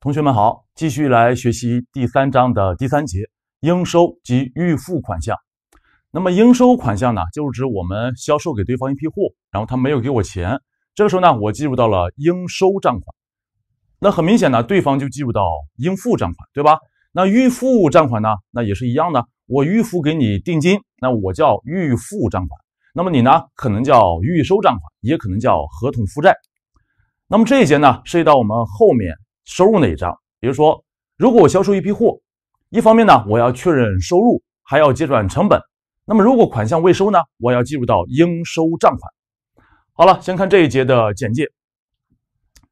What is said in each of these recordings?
同学们好，继续来学习第三章的第三节，应收及预付款项。那么应收款项呢，就是指我们销售给对方一批货，然后他没有给我钱，这个时候呢，我记入到了应收账款。那很明显呢，对方就记入到应付账款，对吧？那预付账款呢，那也是一样的，我预付给你定金，那我叫预付账款。那么你呢，可能叫预收账款，也可能叫合同负债。那么这一节呢，涉及到我们后面。收入那一张。比如说，如果我销售一批货，一方面呢，我要确认收入，还要结转成本。那么如果款项未收呢，我要计入到应收账款。好了，先看这一节的简介。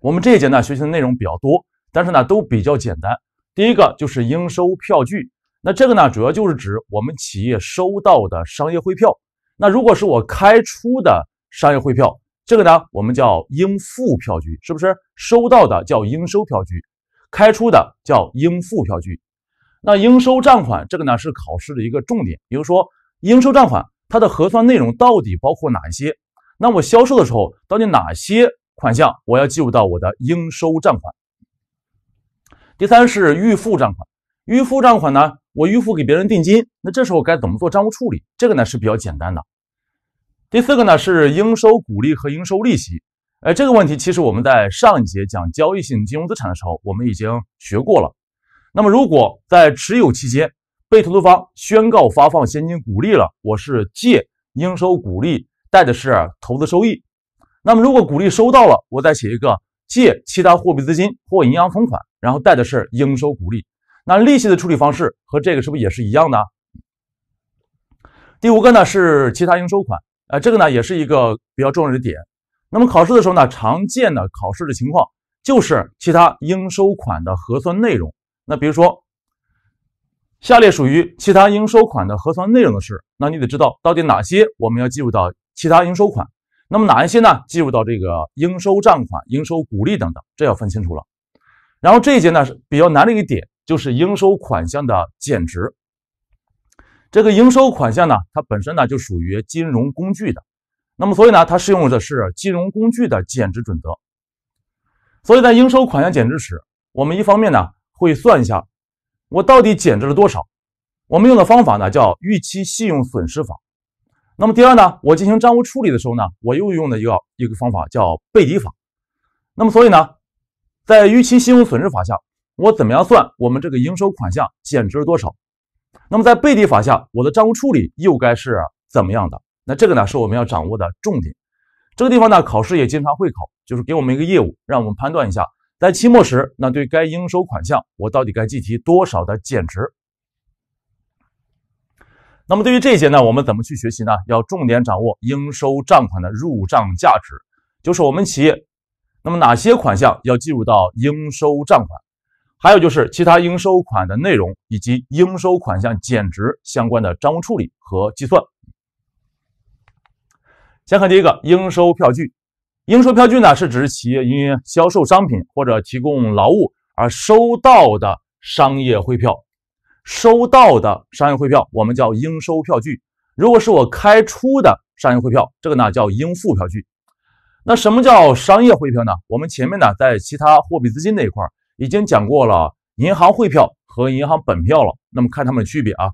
我们这一节呢，学习的内容比较多，但是呢，都比较简单。第一个就是应收票据，那这个呢，主要就是指我们企业收到的商业汇票。那如果是我开出的商业汇票。这个呢，我们叫应付票据，是不是？收到的叫应收票据，开出的叫应付票据。那应收账款这个呢，是考试的一个重点。比如说，应收账款它的核算内容到底包括哪一些？那我销售的时候，到底哪些款项我要计入到我的应收账款？第三是预付账款，预付账款呢，我预付给别人定金，那这时候该怎么做账务处理？这个呢是比较简单的。第四个呢是应收股利和应收利息。哎，这个问题其实我们在上一节讲交易性金融资产的时候，我们已经学过了。那么如果在持有期间被投资方宣告发放现金股利了，我是借应收股利，贷的是投资收益。那么如果股利收到了，我再写一个借其他货币资金或银行存款，然后贷的是应收股利。那利息的处理方式和这个是不是也是一样的？第五个呢是其他应收款。呃，这个呢也是一个比较重要的点。那么考试的时候呢，常见的考试的情况就是其他应收款的核算内容。那比如说，下列属于其他应收款的核算内容的是？那你得知道到底哪些我们要计入到其他应收款，那么哪一些呢计入到这个应收账款、应收股利等等，这要分清楚了。然后这一节呢是比较难的一个点，就是应收款项的减值。这个应收款项呢，它本身呢就属于金融工具的，那么所以呢，它适用的是金融工具的减值准则。所以在应收款项减值时，我们一方面呢会算一下我到底减值了多少，我们用的方法呢叫预期信用损失法。那么第二呢，我进行账务处理的时候呢，我又用的一个一个方法叫背离法。那么所以呢，在预期信用损失法下，我怎么样算我们这个应收款项减值了多少？那么在背离法下，我的账务处理又该是怎么样的？那这个呢是我们要掌握的重点。这个地方呢考试也经常会考，就是给我们一个业务，让我们判断一下，在期末时，那对该应收款项我到底该计提多少的减值？那么对于这一节呢，我们怎么去学习呢？要重点掌握应收账款的入账价值，就是我们企业，那么哪些款项要计入到应收账款？还有就是其他应收款的内容以及应收款项减值相关的账务处理和计算。先看第一个应收票据。应收票据呢，是指企业因销售商品或者提供劳务而收到的商业汇票。收到的商业汇票我们叫应收票据。如果是我开出的商业汇票，这个呢叫应付票据。那什么叫商业汇票呢？我们前面呢在其他货币资金那一块儿。已经讲过了银行汇票和银行本票了，那么看它们的区别啊。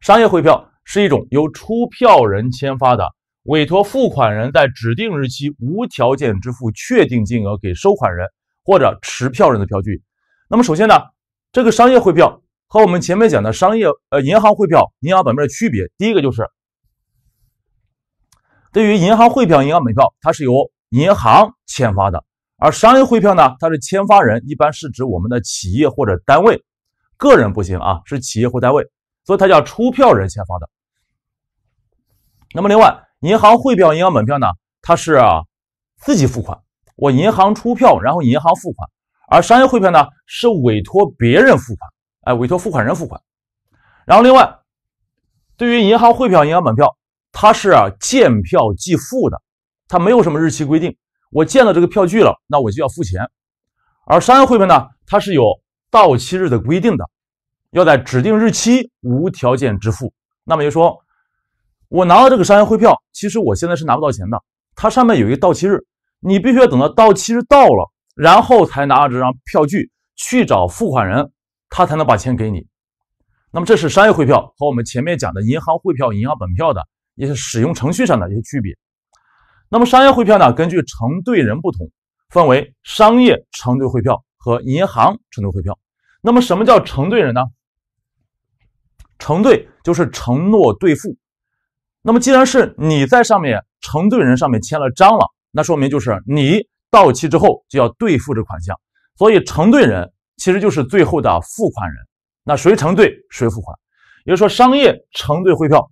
商业汇票是一种由出票人签发的，委托付款人在指定日期无条件支付确定金额给收款人或者持票人的票据。那么首先呢，这个商业汇票和我们前面讲的商业呃银行汇票、银行本票的区别，第一个就是对于银行汇票、银行本票，它是由银行签发的。而商业汇票呢，它是签发人一般是指我们的企业或者单位，个人不行啊，是企业或单位，所以它叫出票人签发的。那么另外，银行汇票、银行本票呢，它是自己付款，我银行出票，然后银行付款；而商业汇票呢，是委托别人付款，哎，委托付款人付款。然后另外，对于银行汇票、银行本票，它是见票即付的，它没有什么日期规定。我见到这个票据了，那我就要付钱。而商业汇票呢，它是有到期日的规定的，要在指定日期无条件支付。那么也就说，我拿到这个商业汇票，其实我现在是拿不到钱的。它上面有一个到期日，你必须要等到到期日到了，然后才拿着这张票据去找付款人，他才能把钱给你。那么这是商业汇票和我们前面讲的银行汇票、银行本票的一些使用程序上的一些区别。那么商业汇票呢？根据承兑人不同，分为商业承兑汇票和银行承兑汇票。那么什么叫承兑人呢？承兑就是承诺兑付。那么既然是你在上面承兑人上面签了章了，那说明就是你到期之后就要兑付这款项。所以承兑人其实就是最后的付款人。那谁承兑谁付款，也就是说商业承兑汇票，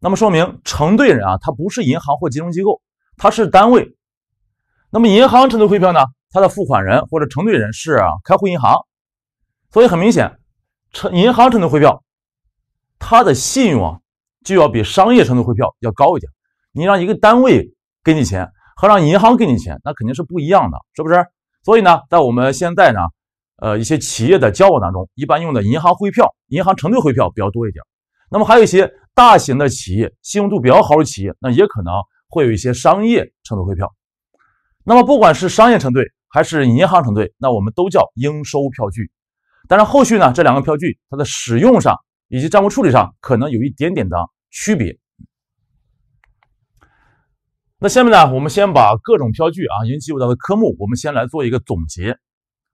那么说明承兑人啊，他不是银行或金融机构。它是单位，那么银行承兑汇票呢？它的付款人或者承兑人是开户银行，所以很明显，承银行承兑汇票，它的信用啊就要比商业承兑汇票要高一点。你让一个单位给你钱，和让银行给你钱，那肯定是不一样的，是不是？所以呢，在我们现在呢，呃，一些企业的交往当中，一般用的银行汇票、银行承兑汇票比较多一点。那么还有一些大型的企业、信用度比较好的企业，那也可能。会有一些商业承兑汇票，那么不管是商业承兑还是银行承兑，那我们都叫应收票据。但是后续呢，这两个票据它的使用上以及账务处理上可能有一点点的区别。那下面呢，我们先把各种票据啊，已经涉及到的科目，我们先来做一个总结。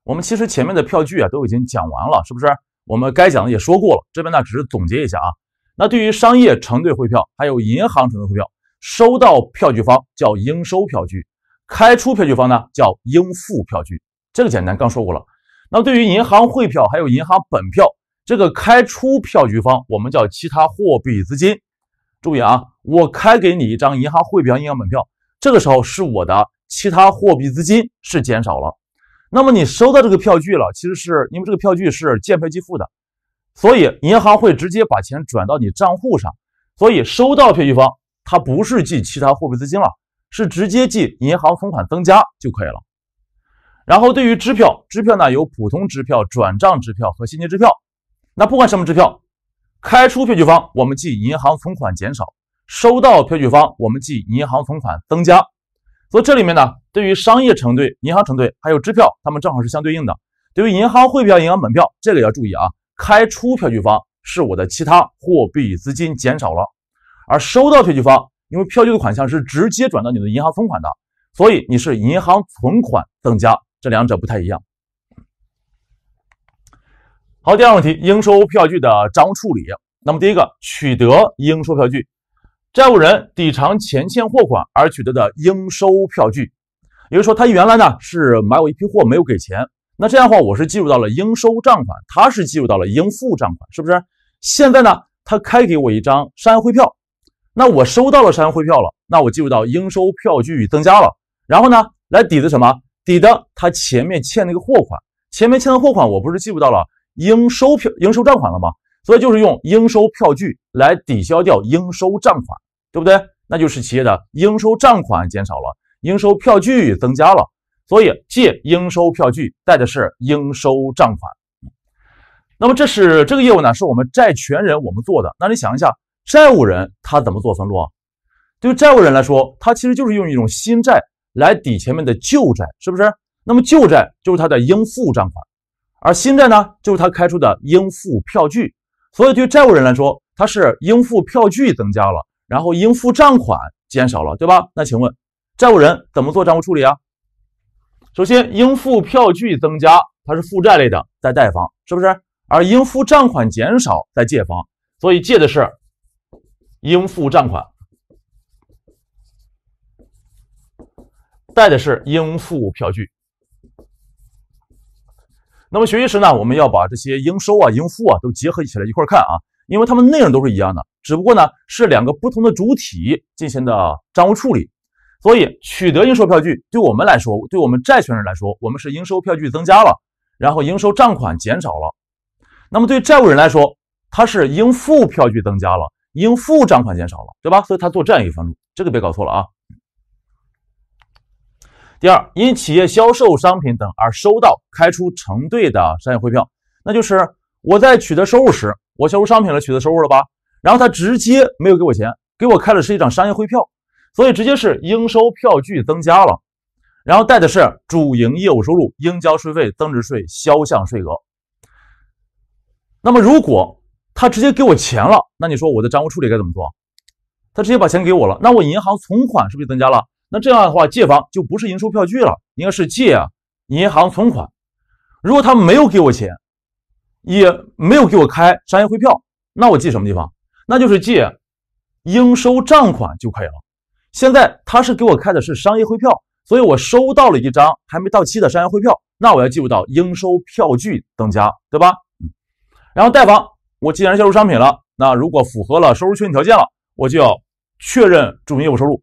我们其实前面的票据啊都已经讲完了，是不是？我们该讲的也说过了，这边呢只是总结一下啊。那对于商业承兑汇票还有银行承兑汇票。收到票据方叫应收票据，开出票据方呢叫应付票据，这个简单，刚说过了。那么对于银行汇票还有银行本票，这个开出票据方我们叫其他货币资金。注意啊，我开给你一张银行汇票、银行本票，这个时候是我的其他货币资金是减少了。那么你收到这个票据了，其实是因为这个票据是见票即付的，所以银行会直接把钱转到你账户上。所以收到票据方。它不是记其他货币资金了，是直接记银行存款增加就可以了。然后对于支票，支票呢有普通支票、转账支票和现金支票。那不管什么支票，开出票据方我们记银行存款减少，收到票据方我们记银行存款增加。所以这里面呢，对于商业承兑、银行承兑还有支票，它们正好是相对应的。对于银行汇票、银行本票，这个要注意啊，开出票据方是我的其他货币资金减少了。而收到退据方，因为票据的款项是直接转到你的银行存款的，所以你是银行存款增加，这两者不太一样。好，第二个问题，应收票据的账务处理。那么第一个，取得应收票据，债务人抵偿前欠货款而取得的应收票据，也就是说，他原来呢是买我一批货没有给钱，那这样的话我是计入到了应收账款，他是计入到了应付账款，是不是？现在呢，他开给我一张商业汇票。那我收到了商业汇票了，那我记录到应收票据增加了。然后呢，来抵的什么？抵的他前面欠那个货款，前面欠的货款我不是记录到了应收票、应收账款了吗？所以就是用应收票据来抵消掉应收账款，对不对？那就是企业的应收账款减少了，应收票据增加了，所以借应收票据，贷的是应收账款。那么这是这个业务呢，是我们债权人我们做的。那你想一下。债务人他怎么做分录啊？对于债务人来说，他其实就是用一种新债来抵前面的旧债，是不是？那么旧债就是他的应付账款，而新债呢，就是他开出的应付票据。所以对于债务人来说，他是应付票据增加了，然后应付账款减少了，对吧？那请问债务人怎么做账务处理啊？首先，应付票据增加，它是负债类的，在贷方，是不是？而应付账款减少，在借方，所以借的是。应付账款带的是应付票据。那么学习时呢，我们要把这些应收啊、应付啊都结合起来一块儿看啊，因为它们内容都是一样的，只不过呢是两个不同的主体进行的账务处理。所以取得应收票据，对我们来说，对我们债权人来说，我们是应收票据增加了，然后应收账款减少了。那么对债务人来说，他是应付票据增加了。应付账款减少了，对吧？所以他做这样一个分录，这个别搞错了啊。第二，因企业销售商品等而收到开出承兑的商业汇票，那就是我在取得收入时，我销售商品了，取得收入了吧？然后他直接没有给我钱，给我开的是一张商业汇票，所以直接是应收票据增加了，然后带的是主营业务收入、应交税费、增值税销项税额。那么如果，他直接给我钱了，那你说我的账务处理该怎么做？他直接把钱给我了，那我银行存款是不是增加了？那这样的话，借方就不是应收票据了，应该是借银行存款。如果他没有给我钱，也没有给我开商业汇票，那我记什么地方？那就是借应收账款就可以了。现在他是给我开的是商业汇票，所以我收到了一张还没到期的商业汇票，那我要记入到应收票据增加，对吧？然后贷方。我既然销售商品了，那如果符合了收入确认条件了，我就要确认主营业务收入。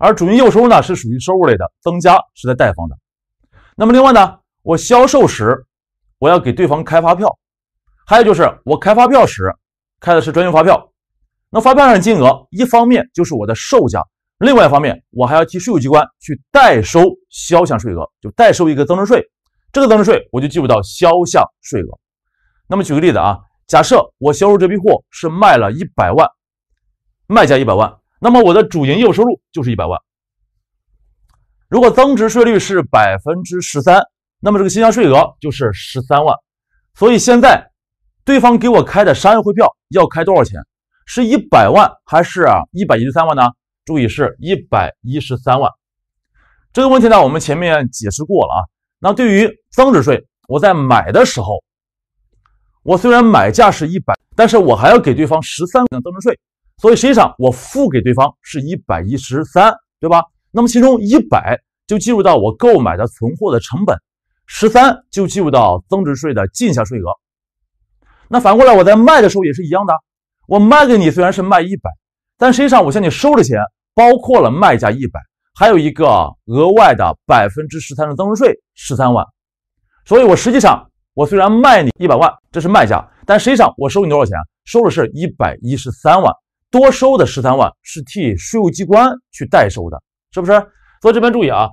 而主营业务收入呢，是属于收入类的，增加是在贷方的。那么另外呢，我销售时，我要给对方开发票，还有就是我开发票时开的是专用发票。那发票上的金额，一方面就是我的售价，另外一方面我还要替税务机关去代收销项税额，就代收一个增值税。这个增值税我就记入到销项税额。那么举个例子啊。假设我销售这批货是卖了一百万，卖价一百万，那么我的主营业务收入就是一百万。如果增值税率是百分之十三，那么这个进项税额就是十三万。所以现在对方给我开的商业汇票要开多少钱？是一百万还是一百一十三万呢？注意是一百一十三万。这个问题呢，我们前面解释过了啊。那对于增值税，我在买的时候。我虽然买价是一百，但是我还要给对方十三钱增值税，所以实际上我付给对方是一百一十三，对吧？那么其中一百就计入到我购买的存货的成本，十三就计入到增值税的进项税额。那反过来我在卖的时候也是一样的，我卖给你虽然是卖一百，但实际上我向你收的钱包括了卖价一百，还有一个额外的百分之十三的增值税十三万，所以我实际上。我虽然卖你一百万，这是卖价，但实际上我收你多少钱？收的是一百一十三万，多收的十三万是替税务机关去代收的，是不是？所以这边注意啊，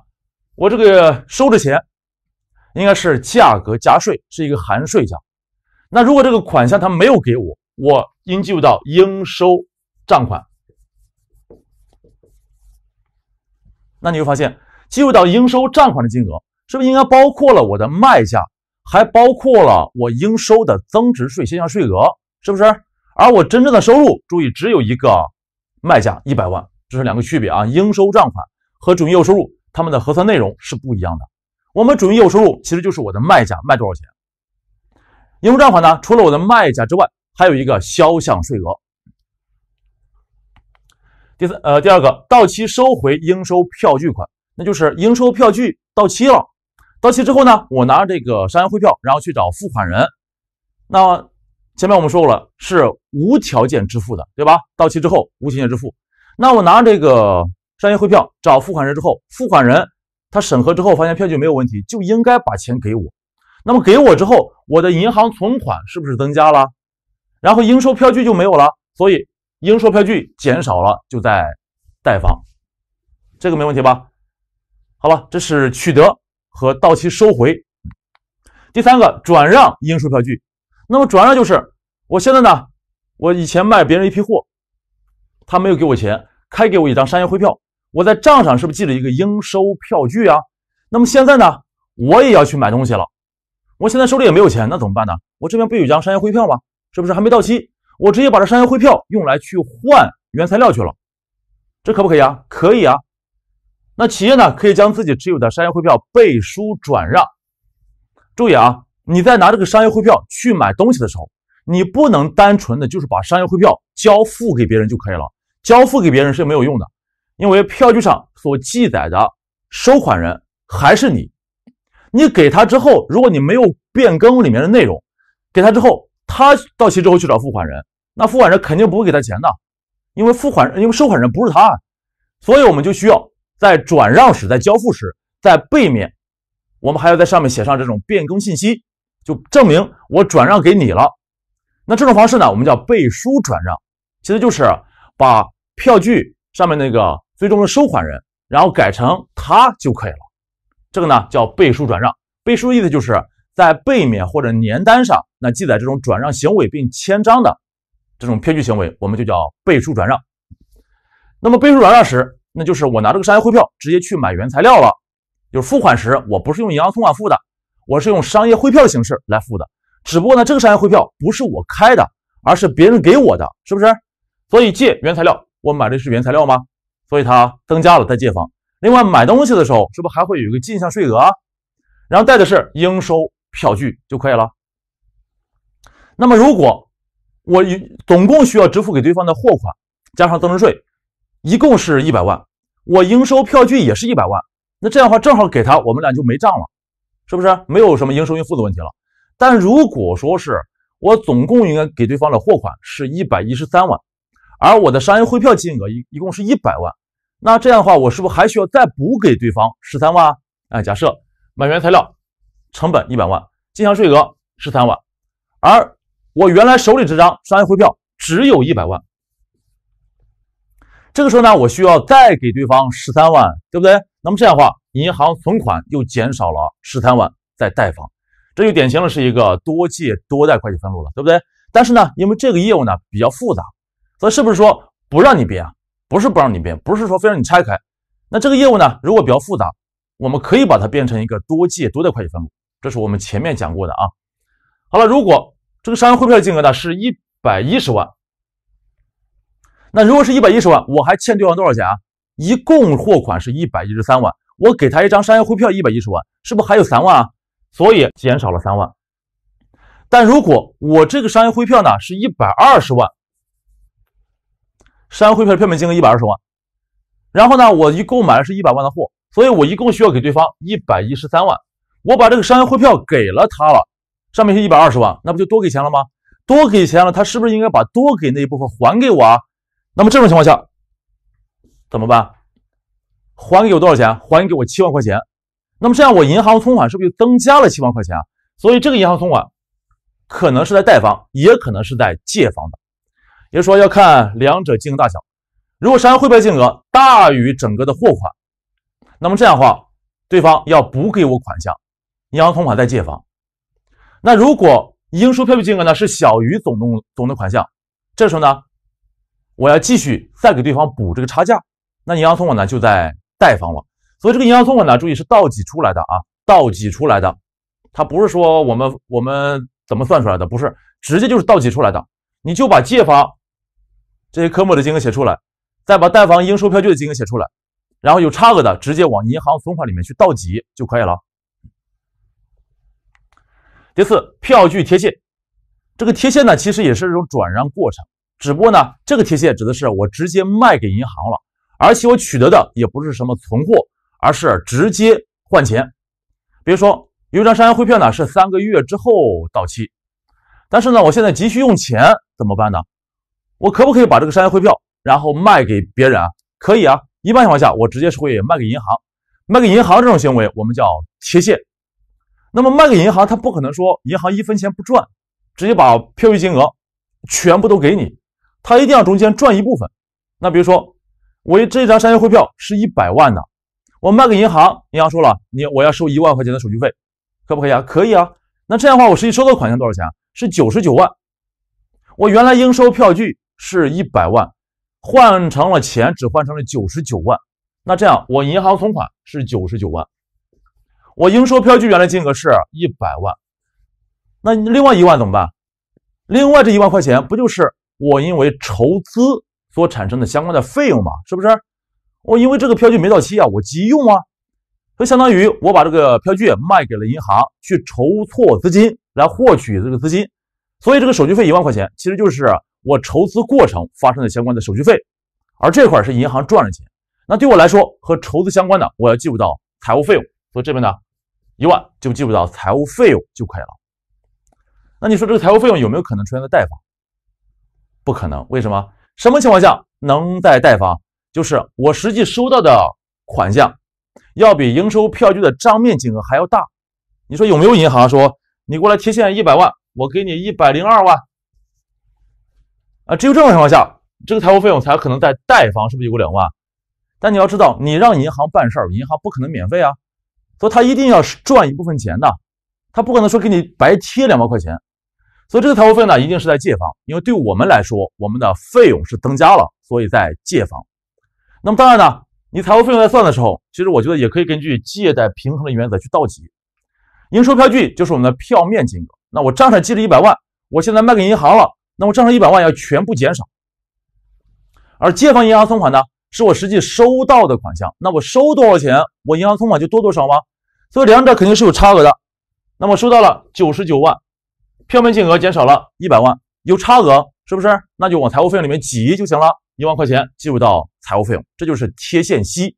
我这个收的钱应该是价格加税，是一个含税价。那如果这个款项他没有给我，我应计入到应收账款。那你会发现，计入到应收账款的金额是不是应该包括了我的卖价？还包括了我应收的增值税销项税额，是不是？而我真正的收入，注意只有一个卖价一百万，这是两个区别啊！应收账款和主营业务收入它们的核算内容是不一样的。我们主营业务收入其实就是我的卖价卖多少钱，应收账款呢，除了我的卖价之外，还有一个销项税额。第三，呃，第二个到期收回应收票据款，那就是应收票据到期了。到期之后呢，我拿这个商业汇票，然后去找付款人。那前面我们说过了，是无条件支付的，对吧？到期之后无条件支付。那我拿这个商业汇票找付款人之后，付款人他审核之后发现票据没有问题，就应该把钱给我。那么给我之后，我的银行存款是不是增加了？然后应收票据就没有了，所以应收票据减少了，就在贷方，这个没问题吧？好了，这是取得。和到期收回，第三个转让应收票据。那么转让就是，我现在呢，我以前卖别人一批货，他没有给我钱，开给我一张商业汇票，我在账上是不是记了一个应收票据啊？那么现在呢，我也要去买东西了，我现在手里也没有钱，那怎么办呢？我这边不有一张商业汇票吗？是不是还没到期？我直接把这商业汇票用来去换原材料去了，这可不可以啊？可以啊。那企业呢，可以将自己持有的商业汇票背书转让。注意啊，你在拿这个商业汇票去买东西的时候，你不能单纯的就是把商业汇票交付给别人就可以了。交付给别人是没有用的，因为票据上所记载的收款人还是你。你给他之后，如果你没有变更里面的内容，给他之后，他到期之后去找付款人，那付款人肯定不会给他钱的，因为付款因为收款人不是他，所以我们就需要。在转让时，在交付时，在背面，我们还要在上面写上这种变更信息，就证明我转让给你了。那这种方式呢，我们叫背书转让，其实就是把票据上面那个最终的收款人，然后改成他就可以了。这个呢叫背书转让。背书的意思就是在背面或者年单上，那记载这种转让行为并签章的这种票据行为，我们就叫背书转让。那么背书转让时，那就是我拿这个商业汇票直接去买原材料了，就是付款时我不是用银行存款付的，我是用商业汇票的形式来付的。只不过呢，这个商业汇票不是我开的，而是别人给我的，是不是？所以借原材料，我买的是原材料吗？所以它增加了，在借方。另外买东西的时候，是不是还会有一个进项税额？然后带的是应收票据就可以了。那么如果我总共需要支付给对方的货款加上增值税，一共是一百万。我应收票据也是一百万，那这样的话正好给他，我们俩就没账了，是不是？没有什么应收应付的问题了。但如果说是我总共应该给对方的货款是一百一十三万，而我的商业汇票金额一一共是一百万，那这样的话我是不是还需要再补给对方十三万？哎，假设买原材料成本一百万，进项税额十三万，而我原来手里这张商业汇票只有一百万。这个时候呢，我需要再给对方十三万，对不对？那么这样的话，银行存款又减少了十三万，在贷方，这就典型的是一个多借多贷会计分录了，对不对？但是呢，因为这个业务呢比较复杂，所以是不是说不让你编啊？不是不让你编，不是说非让你拆开。那这个业务呢，如果比较复杂，我们可以把它变成一个多借多贷会计分录，这是我们前面讲过的啊。好了，如果这个商业汇票金额呢是一百一十万。那如果是一百一十万，我还欠对方多少钱啊？一共货款是一百一十三万，我给他一张商业汇票一百一十万，是不是还有三万啊？所以减少了三万。但如果我这个商业汇票呢是一百二十万，商业汇票票面金额一百二十万，然后呢我一共买的是一百万的货，所以我一共需要给对方一百一十三万，我把这个商业汇票给了他了，上面是一百二十万，那不就多给钱了吗？多给钱了，他是不是应该把多给那一部分还给我啊？那么这种情况下怎么办？还给我多少钱？还给我七万块钱。那么这样，我银行存款是不是就增加了七万块钱啊？所以，这个银行存款可能是在贷方，也可能是在借方的，也就是说要看两者金额大小。如果商业汇票金额大于整个的货款，那么这样的话，对方要补给我款项，银行存款在借方。那如果应收票据金额呢是小于总动总的款项，这时候呢？我要继续再给对方补这个差价，那银行存款呢就在贷方了。所以这个银行存款呢，注意是倒挤出来的啊，倒挤出来的，它不是说我们我们怎么算出来的，不是直接就是倒挤出来的。你就把借方这些科目的金额写出来，再把贷方应收票据的金额写出来，然后有差额的直接往银行存款里面去倒挤就可以了。第四，票据贴现，这个贴现呢其实也是一种转让过程。只不过呢，这个贴现指的是我直接卖给银行了，而且我取得的也不是什么存货，而是直接换钱。比如说有一张商业汇票呢，是三个月之后到期，但是呢，我现在急需用钱，怎么办呢？我可不可以把这个商业汇票然后卖给别人啊？可以啊。一般情况下，我直接是会卖给银行。卖给银行这种行为，我们叫贴现。那么卖给银行，他不可能说银行一分钱不赚，直接把票据金额全部都给你。他一定要中间赚一部分，那比如说，我这一张商业汇票是一百万的，我卖给银行，银行说了，你我要收一万块钱的手续费，可不可以啊？可以啊。那这样的话，我实际收到款项多少钱？是九十九万。我原来应收票据是一百万，换成了钱只换成了九十九万。那这样，我银行存款是九十九万，我应收票据原来金额是一百万，那另外一万怎么办？另外这一万块钱不就是？我因为筹资所产生的相关的费用嘛，是不是？我因为这个票据没到期啊，我急用啊，就相当于我把这个票据卖给了银行去筹措资金来获取这个资金，所以这个手续费一万块钱其实就是我筹资过程发生的相关的手续费，而这块是银行赚的钱。那对我来说和筹资相关的，我要计入到财务费用，所以这边呢，一万就计入到财务费用就可以了。那你说这个财务费用有没有可能出现在贷方？不可能，为什么？什么情况下能再贷方？就是我实际收到的款项要比应收票据的账面金额还要大。你说有没有银行说你过来提现一百万，我给你一百零二万？啊，只有这种情况下，这个财务费用才可能在贷方，是不是有个两万？但你要知道，你让银行办事儿，银行不可能免费啊，所以他一定要赚一部分钱的，他不可能说给你白贴两万块钱。所以这个财务费呢，一定是在借方，因为对我们来说，我们的费用是增加了，所以在借方。那么当然呢，你财务费用在算的时候，其实我觉得也可以根据借贷平衡的原则去倒挤。应收票据就是我们的票面金额，那我账上记了一百万，我现在卖给银行了，那我账上一百万要全部减少。而借方银行存款呢，是我实际收到的款项，那我收多少钱，我银行存款就多多少吗？所以两者肯定是有差额的。那么收到了九十九万。票面金额减少了一百万，有差额，是不是？那就往财务费用里面挤就行了，一万块钱计入到财务费用，这就是贴现息。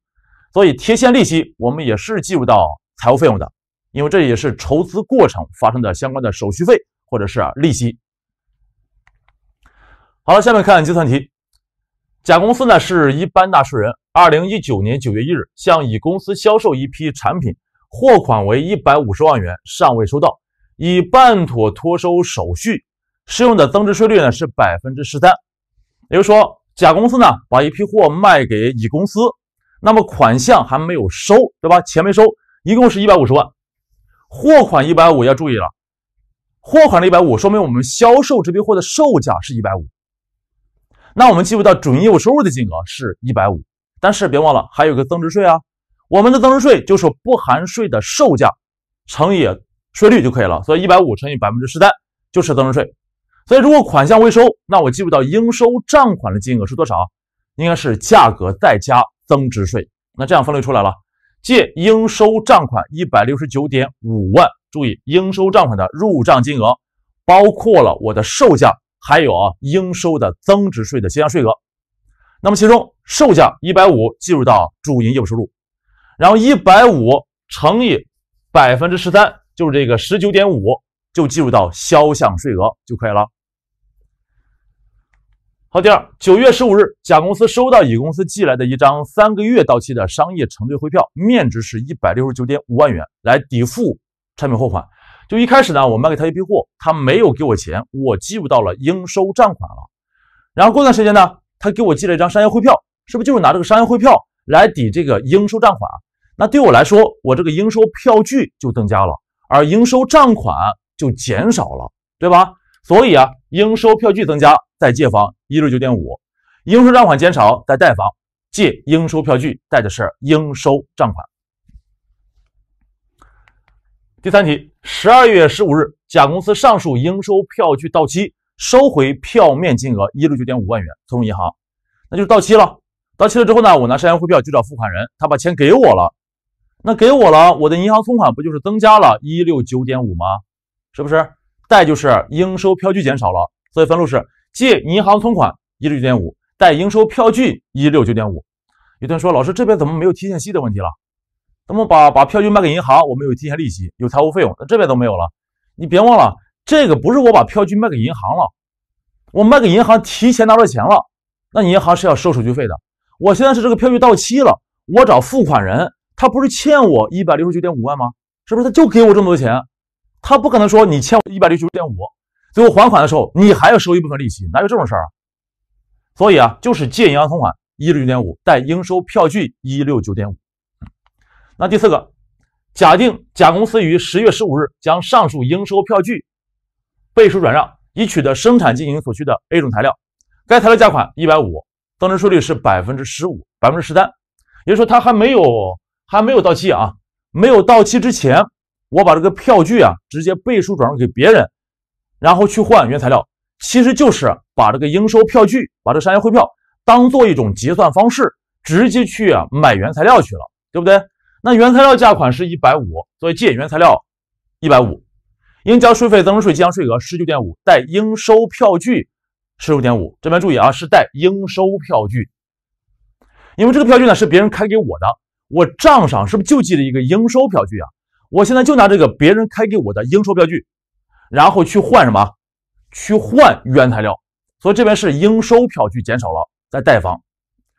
所以贴现利息我们也是计入到财务费用的，因为这也是筹资过程发生的相关的手续费或者是利息。好了，下面看计算题。甲公司呢是一般纳税人，二零一九年九月一日向乙公司销售一批产品，货款为一百五十万元，尚未收到。已办妥托收手续，适用的增值税率呢是百分之十三。也就是说，甲公司呢把一批货卖给乙公司，那么款项还没有收，对吧？钱没收，一共是一百五十万，货款一百五。要注意了，货款的一百五，说明我们销售这批货的售价是一百五。那我们计入到准业务收入的金额是一百五，但是别忘了还有个增值税啊。我们的增值税就是不含税的售价乘以。税率就可以了，所以一百五乘以百分之十三就是增值税。所以如果款项未收，那我记入到应收账款的金额是多少？应该是价格再加增值税。那这样分类出来了，借应收账款一百六十九点五万。注意，应收账款的入账金额包括了我的售价，还有啊应收的增值税的进项税额。那么其中售价一百五计入到主营业务收入，然后一百五乘以百分之十三。就是这个十九点五就计入到销项税额就可以了。好，第二，九月十五日，甲公司收到乙公司寄来的一张三个月到期的商业承兑汇票，面值是一百六十九点五万元，来抵付产品货款。就一开始呢，我卖给他一批货，他没有给我钱，我计入到了应收账款了。然后过段时间呢，他给我寄了一张商业汇票，是不是就是拿这个商业汇票来抵这个应收账款？那对我来说，我这个应收票据就增加了。而应收账款就减少了，对吧？所以啊，应收票据增加，再借方一六九点五；应收账款减少，再贷方借应收票据，贷的是应收账款。第三题，十二月十五日，甲公司上述应收票据到期，收回票面金额一六九点五万元，存入银行，那就是到期了。到期了之后呢，我拿商业汇票去找付款人，他把钱给我了。那给我了，我的银行存款不就是增加了一六九点五吗？是不是？贷就是应收票据减少了，所以分录是借银行存款一六九点五，贷应收票据一六九点五。有同学说，老师这边怎么没有提前息的问题了？怎么把把票据卖给银行，我们有提前利息，有财务费用，那这边都没有了。你别忘了，这个不是我把票据卖给银行了，我卖给银行提前拿到钱了，那银行是要收手续费的。我现在是这个票据到期了，我找付款人。他不是欠我一百六十九点五万吗？是不是他就给我这么多钱？他不可能说你欠我一百六十九点五，最后还款的时候你还要收一部分利息，哪有这种事儿啊？所以啊，就是借银行存款一六九点五，带应收票据一六九点五。那第四个，假定甲公司于十月十五日将上述应收票据背书转让，以取得生产经营所需的 A 种材料，该材料价款一百五，增值税率是百分之十五，百分之十三，也就是说他还没有。还没有到期啊！没有到期之前，我把这个票据啊直接背书转让给别人，然后去换原材料，其实就是把这个应收票据、把这商业汇票当做一种结算方式，直接去啊买原材料去了，对不对？那原材料价款是一百五，所以借原材料一百五，应交税费——增值税进项税额十九点五，带应收票据十五点五。这边注意啊，是带应收票据，因为这个票据呢是别人开给我的。我账上是不是就记了一个应收票据啊？我现在就拿这个别人开给我的应收票据，然后去换什么？去换原材料。所以这边是应收票据减少了，在贷方。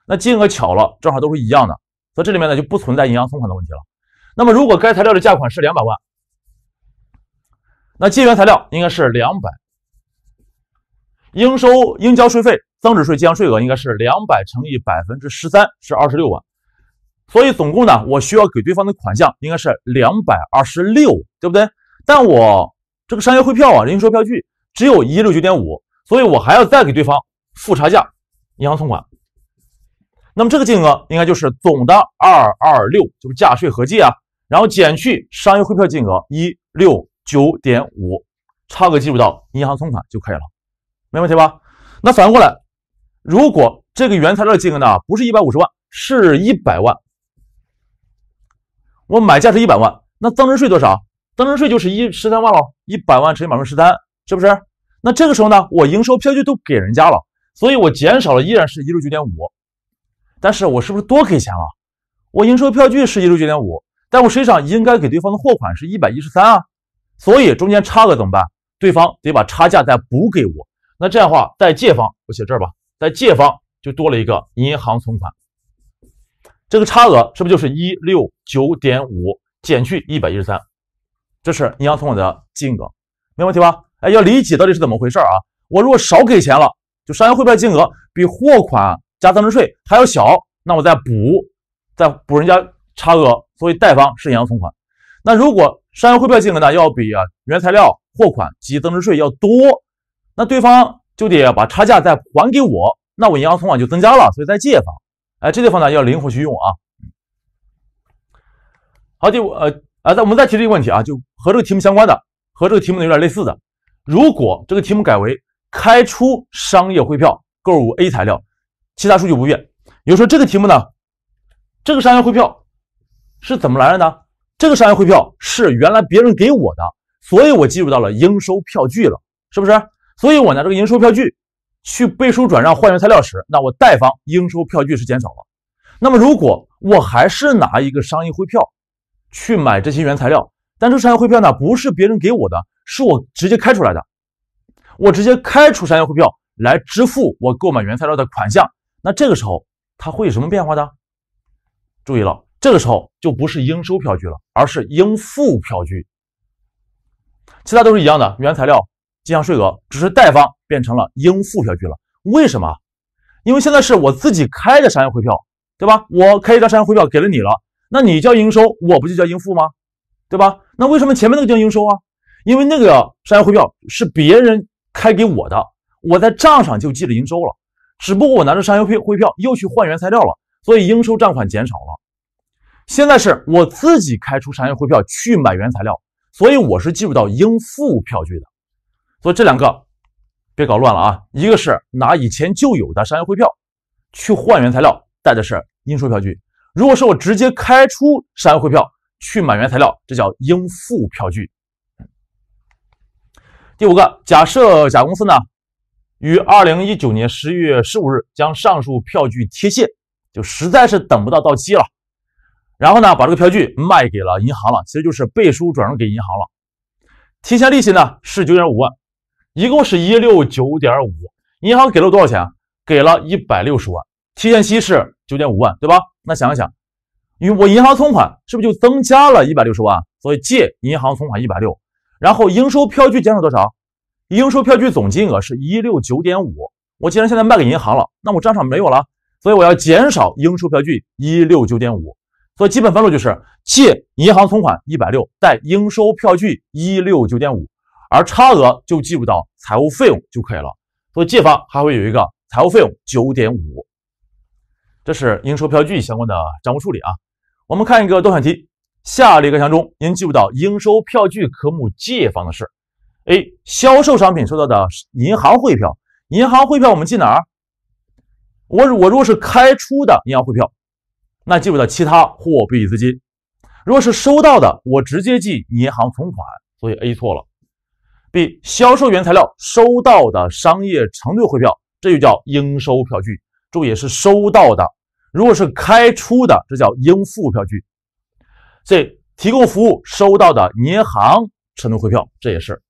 那金额巧了，正好都是一样的。所以这里面呢就不存在银行存款的问题了。那么如果该材料的价款是两百万，那借原材料应该是两百。应收应交税费，增值税进项税额应该是两百乘以百分之十三是二十六万。所以总共呢，我需要给对方的款项应该是两百二十六，对不对？但我这个商业汇票啊，人行说票据只有一六九点五，所以我还要再给对方付差价，银行存款。那么这个金额应该就是总的二二六，就是价税合计啊，然后减去商业汇票金额一六九点五，差额计入到银行存款就可以了，没问题吧？那反过来，如果这个原材料金额呢不是一百五十万，是一百万。我买价是一百万，那增值税多少？增值税就是一十三万喽，一百万乘以百分之十三，是不是？那这个时候呢，我营收票据都给人家了，所以我减少了，依然是一六九点五。但是我是不是多给钱了？我营收票据是一六九点五，但我实际上应该给对方的货款是一百一十三啊。所以中间差额怎么办？对方得把差价再补给我。那这样的话，在借方我写这儿吧，在借方就多了一个银行存款。这个差额是不是就是一六九点五减去一百一十三？这是银行存款的金额，没问题吧？哎，要理解到底是怎么回事啊？我如果少给钱了，就商业汇票金额比货款加增值税还要小，那我再补，再补人家差额，所以贷方是银行存款。那如果商业汇票金额呢，要比啊原材料货款及增值税要多，那对方就得把差价再还给我，那我银行存款就增加了，所以在借方。哎，这地方呢要灵活去用啊。好，第五呃啊，那我们再提这个问题啊，就和这个题目相关的，和这个题目有点类似的。如果这个题目改为开出商业汇票购入 A 材料，其他数据不变。也就说，这个题目呢，这个商业汇票是怎么来的呢？这个商业汇票是原来别人给我的，所以我记录到了应收票据了，是不是？所以我拿这个应收票据。去背书转让换原材料时，那我贷方应收票据是减少了。那么如果我还是拿一个商业汇票去买这些原材料，但这商业汇票呢不是别人给我的，是我直接开出来的，我直接开出商业汇票来支付我购买原材料的款项，那这个时候它会有什么变化呢？注意了，这个时候就不是应收票据了，而是应付票据。其他都是一样的，原材料。进项税额只是贷方变成了应付票据了，为什么？因为现在是我自己开的商业汇票，对吧？我开一张商业汇票给了你了，那你叫应收，我不就叫应付吗？对吧？那为什么前面那个叫应收啊？因为那个商业汇票是别人开给我的，我在账上就记了应收了。只不过我拿着商业汇汇票又去换原材料了，所以应收账款减少了。现在是我自己开出商业汇票去买原材料，所以我是计入到应付票据的。所以这两个别搞乱了啊！一个是拿以前就有的商业汇票去换原材料，带的是应收票据；如果是我直接开出商业汇票去买原材料，这叫应付票据。第五个，假设甲公司呢于二零一九年十月十五日将上述票据贴现，就实在是等不到到期了，然后呢把这个票据卖给了银行了，其实就是背书转让给银行了，提现利息呢是九点五万。一共是一六九点五，银行给了多少钱给了一百六十万，提现期是九点五万，对吧？那想一想，因为我银行存款是不是就增加了一百六十万？所以借银行存款一百六，然后应收票据减少多少？应收票据总金额是一六九点五，我既然现在卖给银行了，那我账上没有了，所以我要减少应收票据一六九点五。所以基本分路就是借银行存款一百六，贷应收票据一六九点五。而差额就计入到财务费用就可以了，所以借方还会有一个财务费用九点五，这是应收票据相关的账务处理啊。我们看一个多选题，下列各项中应计入到应收票据科目借方的是：A. 销售商品收到的银行汇票，银行汇票我们记哪儿？我我如果是开出的银行汇票，那记入到其他货币资金；如果是收到的，我直接记银行存款，所以 A 错了。B 销售原材料收到的商业承兑汇票，这就叫应收票据。注意是收到的，如果是开出的，这叫应付票据。C 提供服务收到的银行承兑汇票，这也是。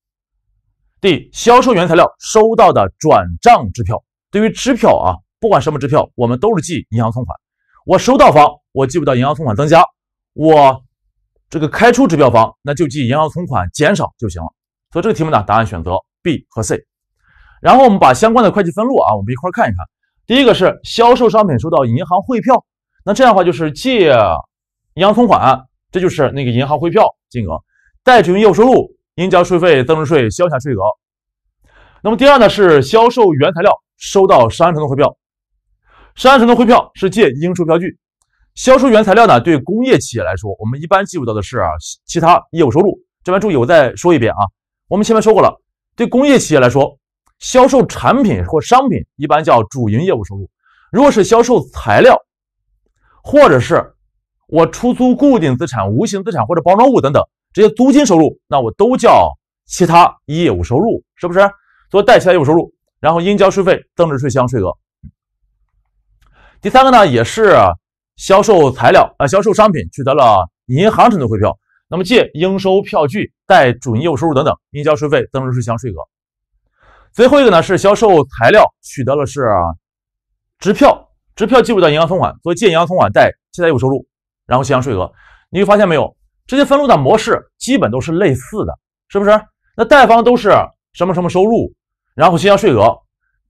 D 销售原材料收到的转账支票，对于支票啊，不管什么支票，我们都是记银行存款。我收到方，我记不到银行存款增加，我这个开出支票方，那就记银行存款减少就行了。所以这个题目呢，答案选择 B 和 C。然后我们把相关的会计分录啊，我们一块看一看。第一个是销售商品收到银行汇票，那这样的话就是借银行存款，这就是那个银行汇票金额，代主营业务收入、应交税费、增值税销项税额。那么第二呢是销售原材料收到商业承诺汇票，商业承诺汇票是借应收票据，销售原材料呢对工业企业来说，我们一般记录到的是啊其他业务收入。这边注意，我再说一遍啊。我们前面说过了，对工业企业来说，销售产品或商品一般叫主营业务收入。如果是销售材料，或者是我出租固定资产、无形资产或者包装物等等这些租金收入，那我都叫其他业务收入，是不是？所以带其他业务收入，然后应交税费、增值税销税额。第三个呢，也是销售材料啊，销售商品取得了银行承兑汇票。那么借应收票据、贷主营业务收入等等应交税费、增值税销税额。最后一个呢是销售材料取得了是支票，支票记入到银行存款，所以借银行存款、贷现他业务收入，然后销项税额。你会发现没有这些分录的模式基本都是类似的，是不是？那贷方都是什么什么收入，然后销项税额，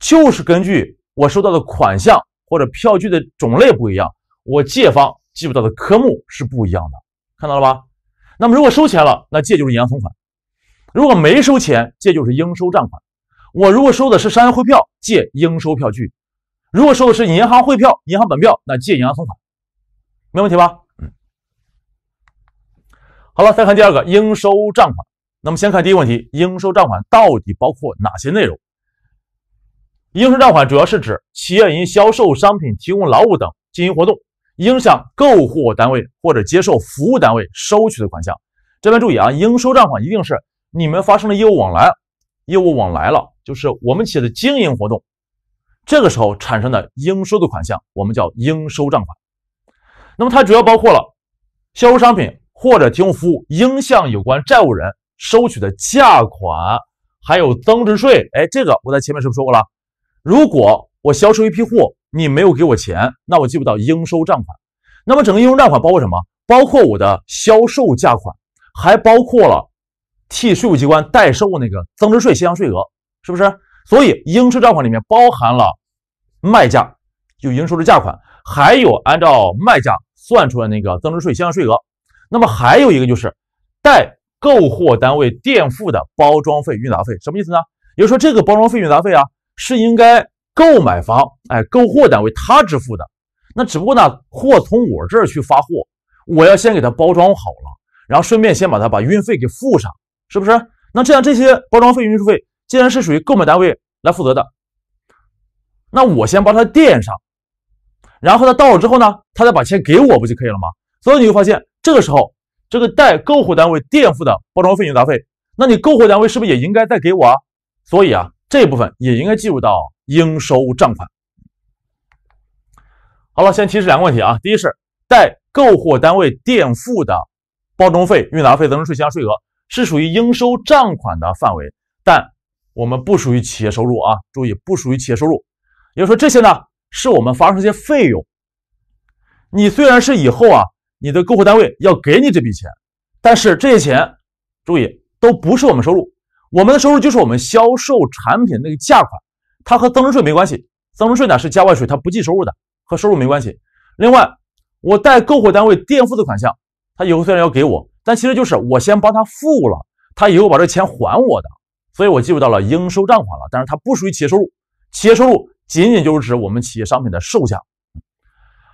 就是根据我收到的款项或者票据的种类不一样，我借方记入到的科目是不一样的，看到了吧？那么，如果收钱了，那借就是银行存款；如果没收钱，借就是应收账款。我如果收的是商业汇票，借应收票据；如果收的是银行汇票、银行本票，那借银行存款，没问题吧？嗯，好了，再看第二个应收账款。那么，先看第一个问题：应收账款到底包括哪些内容？应收账款主要是指企业因销售商品、提供劳务等经营活动。应向购货单位或者接受服务单位收取的款项，这边注意啊，应收账款一定是你们发生的业务往来，业务往来了就是我们企业的经营活动，这个时候产生的应收的款项，我们叫应收账款。那么它主要包括了销售商品或者提供服务应向有关债务人收取的价款，还有增值税。哎，这个我在前面是不是说过了？如果我销售一批货。你没有给我钱，那我记不到应收账款。那么整个应收账款包括什么？包括我的销售价款，还包括了替税务机关代收那个增值税进项税额，是不是？所以应收账款里面包含了卖价，就应收的价款，还有按照卖价算出来那个增值税进项税额。那么还有一个就是代购货单位垫付的包装费、运杂费，什么意思呢？也就是说，这个包装费、运杂费啊，是应该。购买方，哎，购货单位他支付的，那只不过呢，货从我这儿去发货，我要先给他包装好了，然后顺便先把他把运费给付上，是不是？那这样这些包装费、运输费，既然是属于购买单位来负责的，那我先帮他垫上，然后他到了之后呢，他再把钱给我不就可以了吗？所以你会发现，这个时候这个代购货单位垫付的包装费、运杂费，那你购货单位是不是也应该再给我啊？所以啊，这部分也应该计入到。应收账款。好了，先提示两个问题啊。第一是代购货单位垫付的包装费、运杂费、增值税进项税额是属于应收账款的范围，但我们不属于企业收入啊。注意，不属于企业收入。也就是说，这些呢是我们发生一些费用。你虽然是以后啊，你的购货单位要给你这笔钱，但是这些钱，注意，都不是我们收入。我们的收入就是我们销售产品那个价款。它和增值税没关系，增值税呢是加外税，它不计收入的，和收入没关系。另外，我代购货单位垫付的款项，他以后虽然要给我，但其实就是我先帮他付了，他以后把这钱还我的，所以我计入到了应收账款了。但是它不属于企业收入，企业收入仅仅就是指我们企业商品的售价。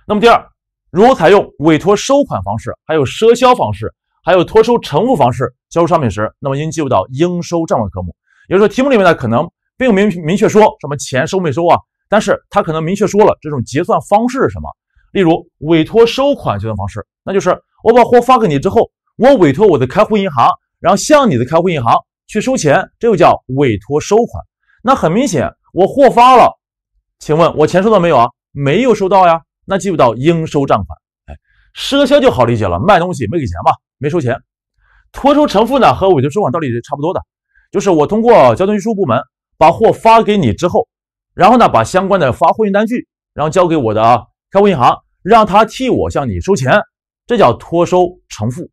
那么第二，如果采用委托收款方式，还有赊销方式，还有托收承付方式销售商品时，那么应计入到应收账款科目。也就是说，题目里面呢可能。并没有明确说什么钱收没收啊，但是他可能明确说了这种结算方式是什么，例如委托收款结算方式，那就是我把货发给你之后，我委托我的开户银行，然后向你的开户银行去收钱，这就叫委托收款。那很明显，我货发了，请问我钱收到没有啊？没有收到呀，那记不到应收账款。哎，赊销就好理解了，卖东西没给钱嘛，没收钱。托收承付呢，和委托收款道理是差不多的，就是我通过交通运输部门。把货发给你之后，然后呢，把相关的发货运单据，然后交给我的开户银行，让他替我向你收钱，这叫托收承付。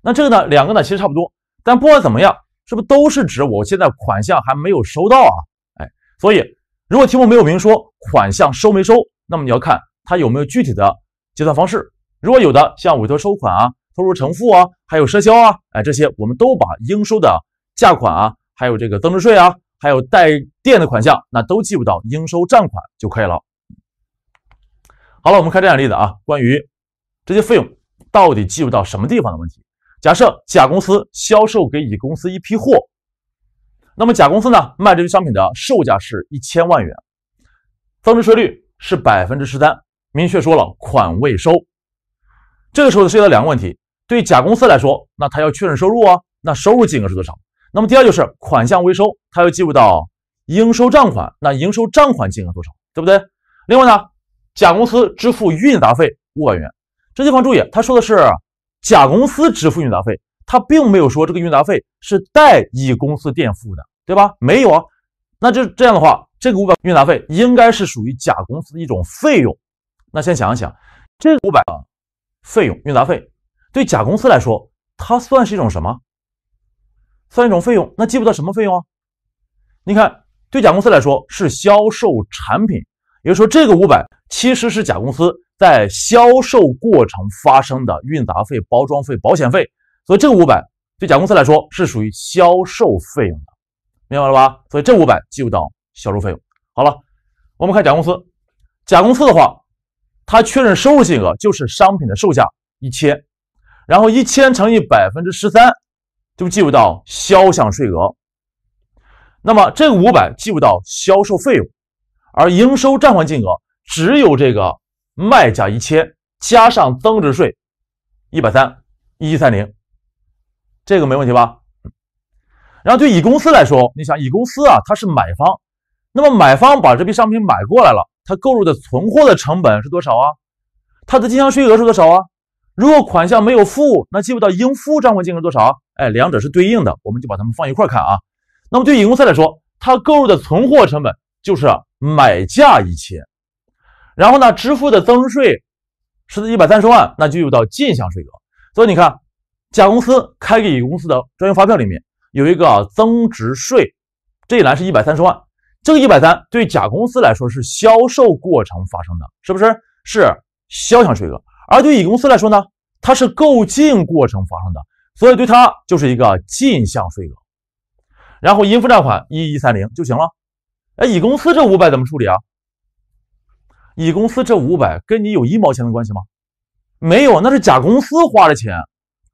那这个呢，两个呢其实差不多，但不管怎么样，是不是都是指我现在款项还没有收到啊？哎，所以如果题目没有明说款项收没收，那么你要看它有没有具体的结算方式。如果有的，像委托收款啊、托收承付啊，还有赊销啊，哎这些，我们都把应收的价款啊，还有这个增值税啊。还有带电的款项，那都记入到应收账款就可以了。好了，我们看这样的例子啊，关于这些费用到底记入到什么地方的问题。假设甲公司销售给乙公司一批货，那么甲公司呢卖这批商品的售价是一千万元，增值税率是百分之十三，明确说了款未收。这个时候涉及到两个问题：对甲公司来说，那他要确认收入啊，那收入金额是多少？那么第二就是款项未收，它又计入到应收账款。那应收账款金额多少？对不对？另外呢，甲公司支付运杂费五百元。这地方注意，他说的是甲公司支付运杂费，他并没有说这个运杂费是代乙公司垫付的，对吧？没有啊。那这这样的话，这个五百运杂费应该是属于甲公司的一种费用。那先想一想，这五百费用运杂费对甲公司来说，它算是一种什么？算一种费用，那记不到什么费用啊？你看，对甲公司来说是销售产品，也就是说，这个五百其实是甲公司在销售过程发生的运杂费、包装费、保险费，所以这个五百对甲公司来说是属于销售费用，的，明白了吧？所以这五百计入到销售费用。好了，我们看甲公司，甲公司的话，它确认收入金额就是商品的售价一千，然后一千乘以百分之十三。就计入到销项税额，那么这五百计入到销售费用，而应收账款金额只有这个卖价一千加上增值税一百三一三零，这个没问题吧？然后对乙公司来说，你想乙公司啊，它是买方，那么买方把这批商品买过来了，它购入的存货的成本是多少啊？它的进项税额是多少啊？如果款项没有付，那记不到应付账款金额多少？哎，两者是对应的，我们就把它们放一块儿看啊。那么对乙公司来说，它购入的存货成本就是买价一千，然后呢支付的增值税是一百三十万，那就有到进项税额。所以你看，甲公司开给乙公司的专用发票里面有一个增值税这一栏是一百三十万，这个一百三对甲公司来说是销售过程发生的，是不是？是销项税额。而对乙公司来说呢，它是购进过程发生的，所以对它就是一个进项税额，然后应付账款一一三零就行了。哎，乙公司这五百怎么处理啊？乙公司这五百跟你有一毛钱的关系吗？没有那是甲公司花的钱，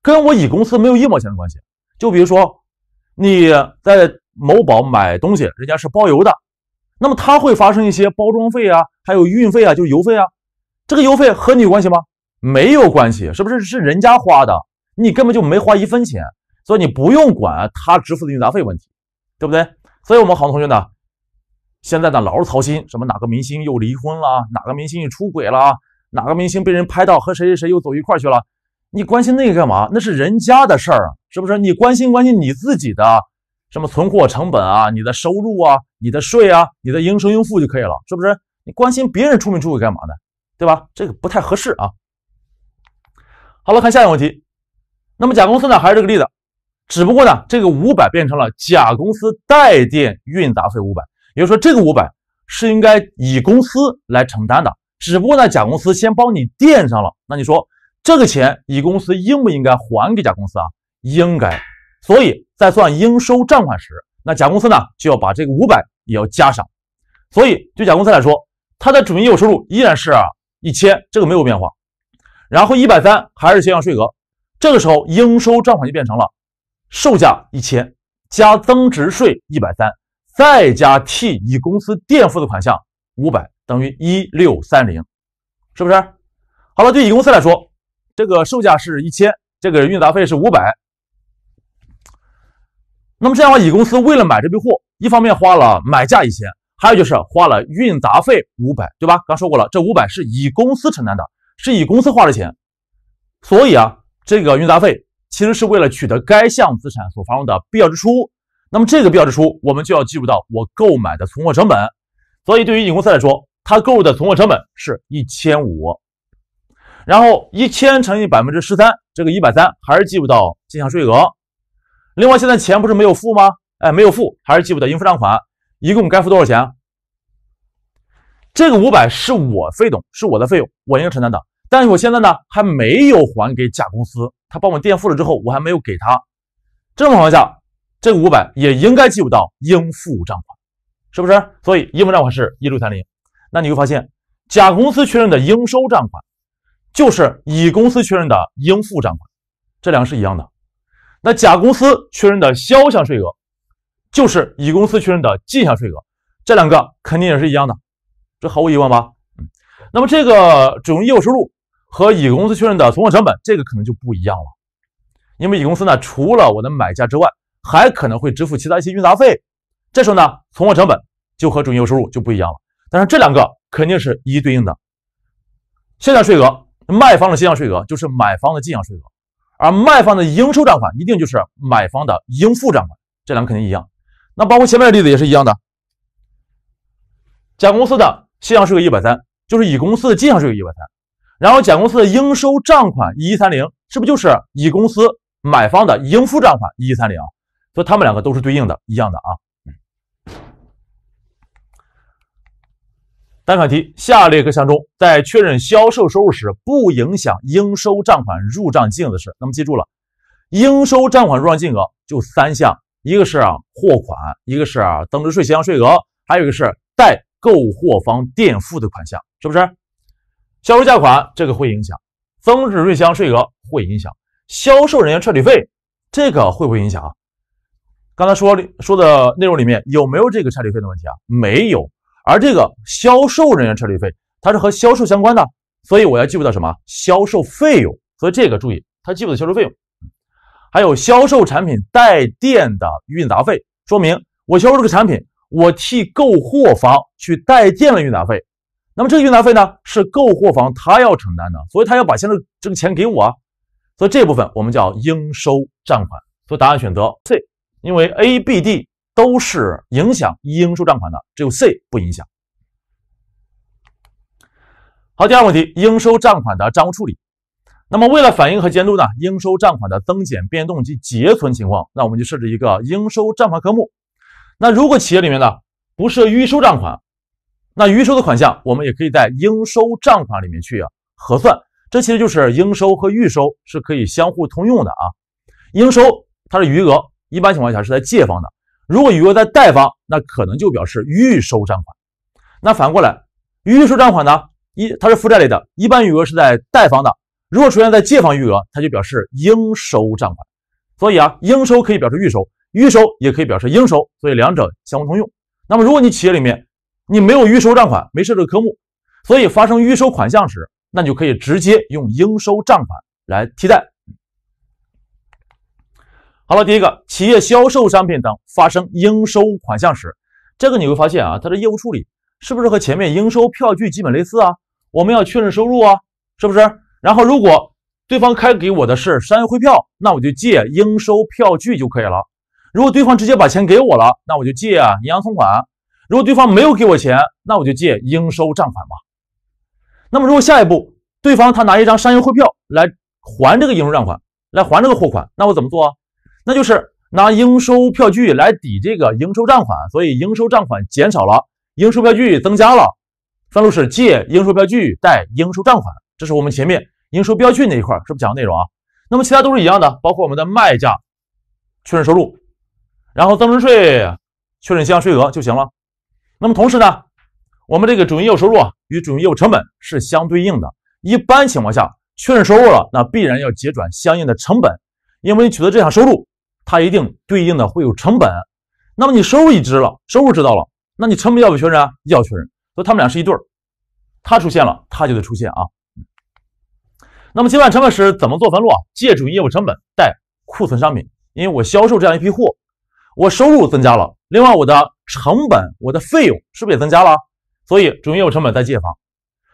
跟我乙公司没有一毛钱的关系。就比如说你在某宝买东西，人家是包邮的，那么它会发生一些包装费啊，还有运费啊，就是邮费啊，这个邮费和你有关系吗？没有关系，是不是是人家花的，你根本就没花一分钱，所以你不用管他支付的运杂费问题，对不对？所以我们好多同学呢，现在呢老是操心什么哪个明星又离婚了，哪个明星又出轨了哪个明星被人拍到和谁谁谁又走一块去了，你关心那个干嘛？那是人家的事儿，是不是？你关心关心你自己的什么存货成本啊，你的收入啊，你的税啊，你的应收应付就可以了，是不是？你关心别人出没出轨干嘛呢？对吧？这个不太合适啊。好了，看下一个问题。那么甲公司呢，还是这个例子，只不过呢，这个五百变成了甲公司代垫运杂费五百，也就是说，这个五百是应该乙公司来承担的。只不过呢，甲公司先帮你垫上了。那你说，这个钱乙公司应不应该还给甲公司啊？应该。所以在算应收账款时，那甲公司呢就要把这个五百也要加上。所以对甲公司来说，它的主营业务收入依然是0一千，这个没有变化。然后一百三还是先项税额，这个时候应收账款就变成了售价一千加增值税一百三，再加替乙公司垫付的款项五百，等于一六三零，是不是？好了，对乙公司来说，这个售价是一千，这个运杂费是五百。那么这样的话，乙公司为了买这批货，一方面花了买价一千，还有就是花了运杂费五百，对吧？刚说过了，这五百是乙公司承担的。是以公司花的钱，所以啊，这个运杂费其实是为了取得该项资产所发生的必要支出。那么这个必要支出，我们就要计入到我购买的存货成本。所以对于乙公司来说，它购入的存货成本是一千五，然后一千乘以百分之十三，这个一百三还是计入到进项税额。另外现在钱不是没有付吗？哎，没有付还是计入到应付账款。一共该付多少钱？这个五百是我费用，是我的费用，我应该承担的。但是我现在呢还没有还给甲公司，他帮我垫付了之后，我还没有给他。这种情况下，这个五百也应该记入到应付账款，是不是？所以应付账款是一六三零。那你会发现，甲公司确认的应收账款就是乙公司确认的应付账款，这两个是一样的。那甲公司确认的销项税额就是乙公司确认的进项税额，这两个肯定也是一样的。这毫无疑问吧？嗯，那么这个主营业务收入和乙公司确认的存货成本，这个可能就不一样了，因为乙公司呢，除了我的买家之外，还可能会支付其他一些运杂费，这时候呢，存货成本就和主营业务收入就不一样了。但是这两个肯定是一一对应的，现项税额卖方的进项税额就是买方的进项税额，而卖方的应收账款一定就是买方的应付账款，这两个肯定一样。那包括前面的例子也是一样的，甲公司的。进项税额一百三，就是乙公司的进项税额一百三，然后甲公司的应收账款一一三零，是不是就是乙公司买方的应付账款一一三零？所以他们两个都是对应的一样的啊。单选题：下列各项中，在确认销售收入时不影响应收账款入账金额的是？那么记住了，应收账款入账金额就三项，一个是货款，一个是增值税进项税额，还有一个是贷。购货方垫付的款项是不是销售价款？这个会影响增值税销税额，会影响销售人员撤旅费，这个会不会影响啊？刚才说说的内容里面有没有这个差旅费的问题啊？没有。而这个销售人员撤旅费，它是和销售相关的，所以我要记录到什么销售费用？所以这个注意，它记录的销售费用。还有销售产品带电的运杂费，说明我销售这个产品。我替购货方去代垫了运杂费，那么这个运杂费呢是购货方他要承担的，所以他要把现在这个钱给我，啊。所以这部分我们叫应收账款。所以答案选择 C，因为 A、B、D 都是影响应收账款的，只有 C 不影响。好，第二个问题，应收账款的账务处理。那么为了反映和监督呢应收账款的增减变动及结存情况，那我们就设置一个应收账款科目。那如果企业里面呢不设预收账款，那预收的款项我们也可以在应收账款里面去核算。这其实就是应收和预收是可以相互通用的啊。应收它的余额一般情况下是在借方的，如果余额在贷方，那可能就表示预收账款。那反过来，预收账款呢，一它是负债类的，一般余额是在贷方的。如果出现在借方余额，它就表示应收账款。所以啊，应收可以表示预收。预收也可以表示应收，所以两者相互通用。那么，如果你企业里面你没有预收账款，没设置科目，所以发生预收款项时，那你就可以直接用应收账款来替代。好了，第一个，企业销售商品等发生应收款项时，这个你会发现啊，它的业务处理是不是和前面应收票据基本类似啊？我们要确认收入啊，是不是？然后，如果对方开给我的是商业汇票，那我就借应收票据就可以了。如果对方直接把钱给我了，那我就借啊银行存款；如果对方没有给我钱，那我就借应收账款嘛。那么如果下一步对方他拿一张商业汇票来还这个应收账款，来还这个货款，那我怎么做那就是拿应收票据来抵这个应收账款，所以应收账款减少了，应收票据增加了。分录是借应收票据，贷应收账款。这是我们前面应收票据那一块是不是讲的内容啊？那么其他都是一样的，包括我们的卖价确认收入。然后增值税确认相应税额就行了。那么同时呢，我们这个主营业务收入与主营业务成本是相对应的。一般情况下，确认收入了，那必然要结转相应的成本，因为你取得这项收入，它一定对应的会有成本。那么你收入已知了，收入知道了，那你成本要不要确认？要确认，所以他们俩是一对儿，它出现了，它就得出现啊。那么结转成本时怎么做分录啊？借主营业务成本，贷库存商品，因为我销售这样一批货。我收入增加了，另外我的成本、我的费用是不是也增加了？所以主营业务成本在借方。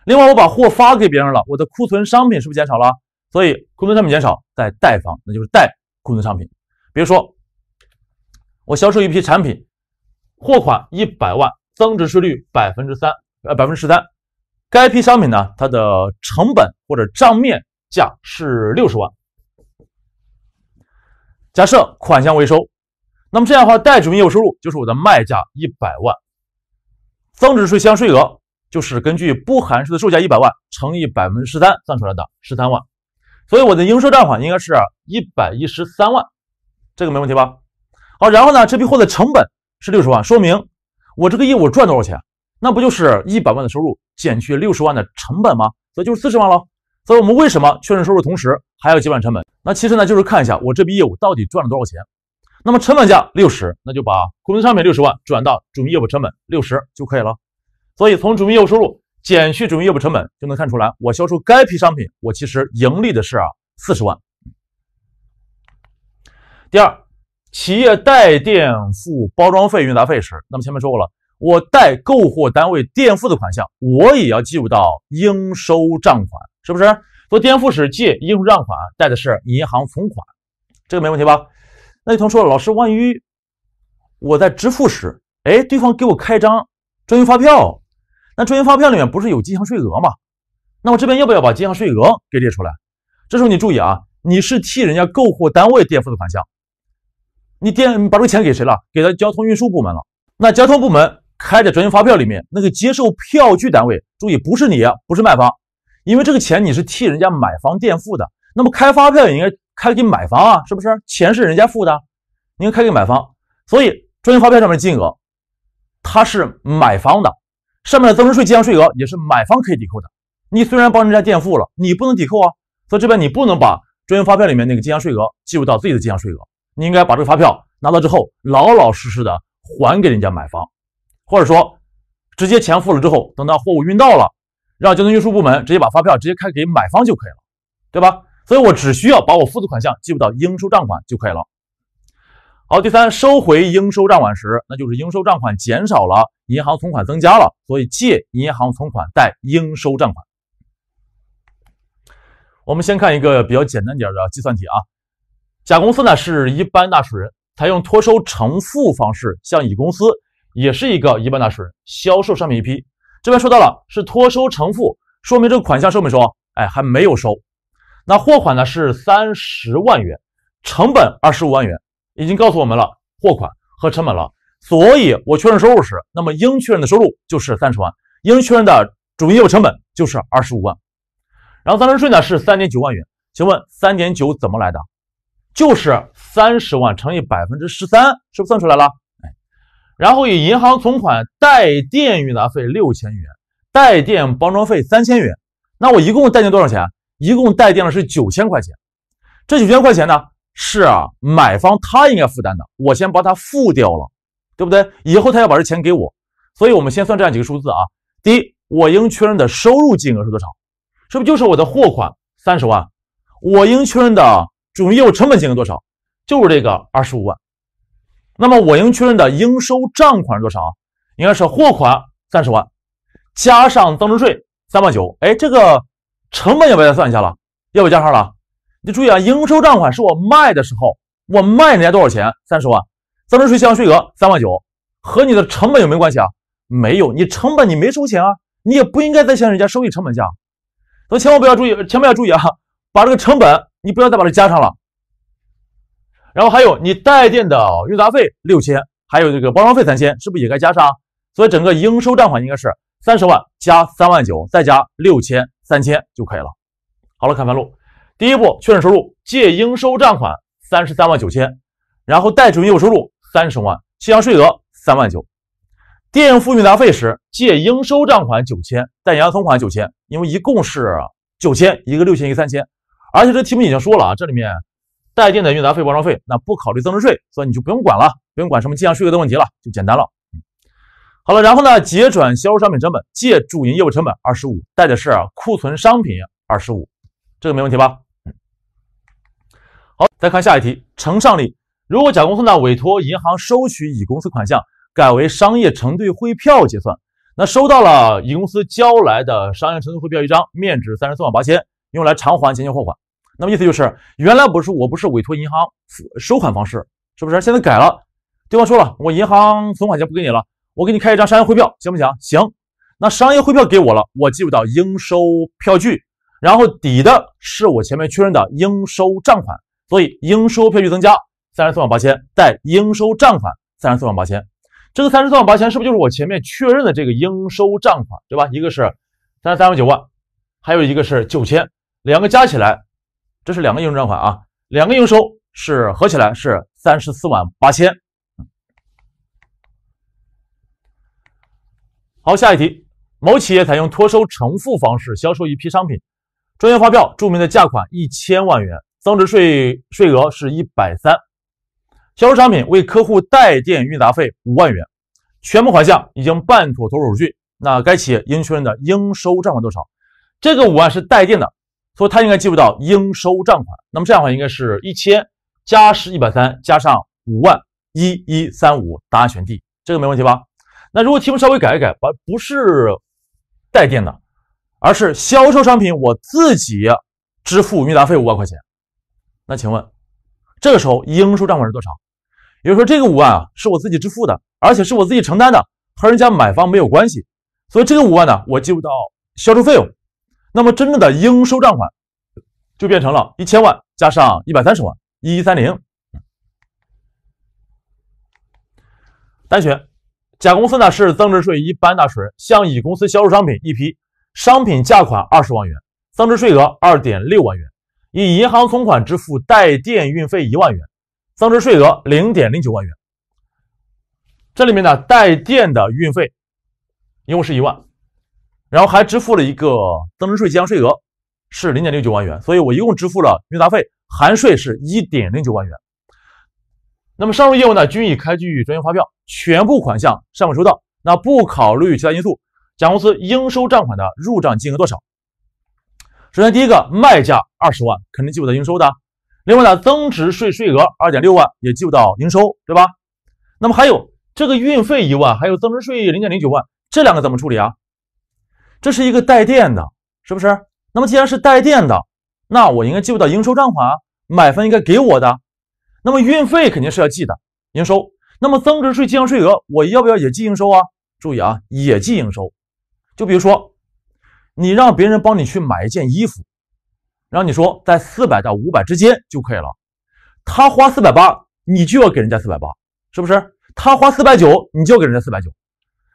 另外我把货发给别人了，我的库存商品是不是减少了？所以库存商品减少在贷方，那就是贷库存商品。比如说，我销售一批产品，货款一百万，增值税率百分之三，呃百分之十三。该批商品呢，它的成本或者账面价是六十万。假设款项未收。那么这样的话，代主营业务收入就是我的卖价一百万，增值税销税额就是根据不含税的售价一百万乘以百分之十三算出来的十三万，所以我的应收账款应该是一百一十三万，这个没问题吧？好，然后呢，这批货的成本是六十万，说明我这个业务赚多少钱？那不就是一百万的收入减去六十万的成本吗？所以就是四十万了。所以我们为什么确认收入同时还要结算成本？那其实呢，就是看一下我这笔业务到底赚了多少钱。那么成本价六十，那就把库存商品六十万转到主营业务成本六十就可以了。所以从主营业务收入减去主营业务成本，就能看出来，我销售该批商品，我其实盈利的是啊四十万。第二，企业代垫付包装费、运杂费时，那么前面说过了，我代购货单位垫付的款项，我也要计入到应收账款，是不是？做垫付时借应收账款，贷的是银行存款，这个没问题吧？那有同学说：“老师，万一我在支付时，哎，对方给我开张专用发票，那专用发票里面不是有进项税额吗？那我这边要不要把进项税额给列出来？”这时候你注意啊，你是替人家购货单位垫付的款项，你垫把这个钱给谁了？给到交通运输部门了。那交通部门开的专用发票里面，那个接受票据单位，注意不是你，不是卖方，因为这个钱你是替人家买方垫付的，那么开发票应该。开给买房啊，是不是？钱是人家付的，您开给买房，所以专用发票上面金额，它是买房的，上面的增值税进项税额也是买方可以抵扣的。你虽然帮人家垫付了，你不能抵扣啊。所以这边你不能把专用发票里面那个进项税额计入到自己的进项税额，你应该把这个发票拿到之后，老老实实的还给人家买房，或者说直接钱付了之后，等到货物运到了，让交通运输部门直接把发票直接开给买方就可以了，对吧？所以我只需要把我付的款项记入到应收账款就可以了。好，第三收回应收账款时，那就是应收账款减少了，银行存款增加了，所以借银行存款，贷应收账款。我们先看一个比较简单点的计算题啊。甲公司呢是一般纳税人，采用托收承付方式向乙公司，也是一个一般纳税人销售商品一批。这边说到了是托收承付，说明这个款项收没收？哎，还没有收。那货款呢是三十万元，成本二十五万元，已经告诉我们了货款和成本了，所以我确认收入时，那么应确认的收入就是三十万，应确认的主营业务成本就是二十五万，然后增值税呢是三点九万元，请问三点九怎么来的？就是三十万乘以百分之十三，是不是算出来了？哎，然后以银行存款带电运杂费六千元，带电包装费三千元，那我一共带电多少钱？一共待定的是九千块钱，这九千块钱呢是啊买方他应该负担的，我先帮他付掉了，对不对？以后他要把这钱给我，所以我们先算这样几个数字啊。第一，我应确认的收入金额是多少？是不是就是我的货款三十万？我应确认的主营业务成本金额多少？就是这个二十五万。那么我应确认的应收账款是多少？应该是货款三十万加上增值税三万九，哎，这个。成本要不要再算一下了？要不要加上了？你注意啊，应收账款是我卖的时候，我卖人家多少钱？三十万，增值税项税额三万九，和你的成本有没有关系啊？没有，你成本你没收钱啊，你也不应该再向人家收益成本价。以千万不要注意，千万要注意啊！把这个成本你不要再把它加上了。然后还有你带电的运杂费六千，还有这个包装费三千，是不是也该加上？所以整个应收账款应该是三十万加三万九再加六千。三千就可以了。好了，看分录，第一步确认收入，借应收账款三十三万九千，然后贷主营业务收入三十万，进项税额三万九。垫付运杂费时，借应收账款九千，贷银行存款九千，因为一共是九千，一个六千，一个三千。而且这题目已经说了啊，这里面带垫的运杂费、包装费，那不考虑增值税，所以你就不用管了，不用管什么进项税额的问题了，就简单了。好了，然后呢？结转销售商品成本，借主营业务成本二十五，贷的是库存商品二十五，这个没问题吧？好，再看下一题。承上例，如果甲公司呢委托银行收取乙公司款项，改为商业承兑汇票结算。那收到了乙公司交来的商业承兑汇票一张，面值三十四万八千，用来偿还前期货款。那么意思就是，原来不是我，不是委托银行收款方式，是不是？现在改了，对方说了，我银行存款钱不给你了。我给你开一张商业汇票，行不行？行，那商业汇票给我了，我计入到应收票据，然后抵的是我前面确认的应收账款，所以应收票据增加三十四万八千，带应收账款三十四万八千。这个三十四万八千是不是就是我前面确认的这个应收账款？对吧？一个是三十三万九万，还有一个是九千，两个加起来，这是两个应收账款啊，两个应收是合起来是三十四万八千。好，下一题。某企业采用托收承付方式销售一批商品，专用发票注明的价款一千万元，增值税税额是一百三，销售商品为客户代垫运杂费五万元，全部款项已经办妥投手续。那该企业应确认的应收账款多少？这个五万是代垫的，所以它应该计入到应收账款。那么这样的话，应该是一千加十一百三加上五万，一一三五。答案选 D，这个没问题吧？那如果题目稍微改一改，把不是带电的，而是销售商品，我自己支付运杂费五万块钱。那请问，这个时候应收账款是多少？也就是说，这个五万啊，是我自己支付的，而且是我自己承担的，和人家买方没有关系。所以这个五万呢，我记入到销售费用。那么，真正的应收账款就变成了一千万加上一百三十万，一三零。单选。甲公司呢是增值税一般纳税人，向乙公司销售商品一批，商品价款二十万元，增值税额二点六万元，以银行存款支付带电运费一万元，增值税额零点零九万元。这里面呢，带电的运费一共是一万，然后还支付了一个增值税进项税额是零点六九万元，所以我一共支付了运杂费含税是一点零九万元。那么上述业务呢，均已开具专用发票，全部款项尚未收到。那不考虑其他因素，甲公司应收账款的入账金额多少？首先，第一个卖价二十万肯定记不得应收的。另外呢，增值税税额二点六万也记不到应收，对吧？那么还有这个运费一万，还有增值税零点零九万，这两个怎么处理啊？这是一个带电的，是不是？那么既然是带电的，那我应该记不到应收账款啊，买方应该给我的。那么运费肯定是要记的，应收。那么增值税进项税额我要不要也记应收啊？注意啊，也记应收。就比如说，你让别人帮你去买一件衣服，然后你说在四百到五百之间就可以了。他花四百八，你就要给人家四百八，是不是？他花四百九，你就给人家四百九。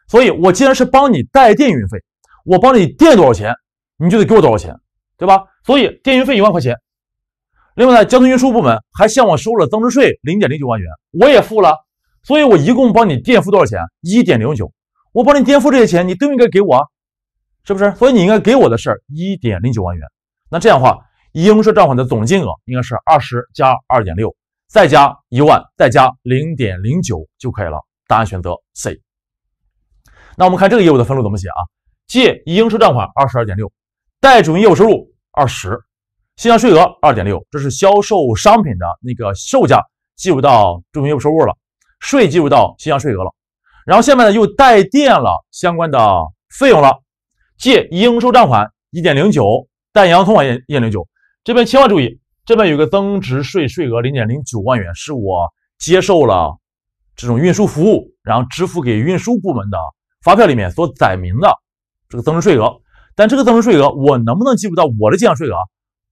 所以，我既然是帮你代垫运费，我帮你垫多少钱，你就得给我多少钱，对吧？所以，垫运费一万块钱。另外呢，交通运输部门还向我收了增值税零点零九万元，我也付了，所以，我一共帮你垫付多少钱？一点零九，我帮你垫付这些钱，你都应该给我，啊，是不是？所以你应该给我的是一点零九万元。那这样的话，应收账款的总金额应该是二十加二点六，再加一万，再加零点零九就可以了。答案选择 C。那我们看这个业务的分录怎么写啊？借应收账款二十二点六，贷主营业务收入二十。进项税额二点六，这是销售商品的那个售价计入到主营业务收入了，税计入到进项税额了。然后下面呢又带电了相关的费用了，借应收账款一点零九，贷银行存款一点零九。这边千万注意，这边有个增值税税额零点零九万元，是我接受了这种运输服务，然后支付给运输部门的发票里面所载明的这个增值税额。但这个增值税额我能不能计入到我的进项税额？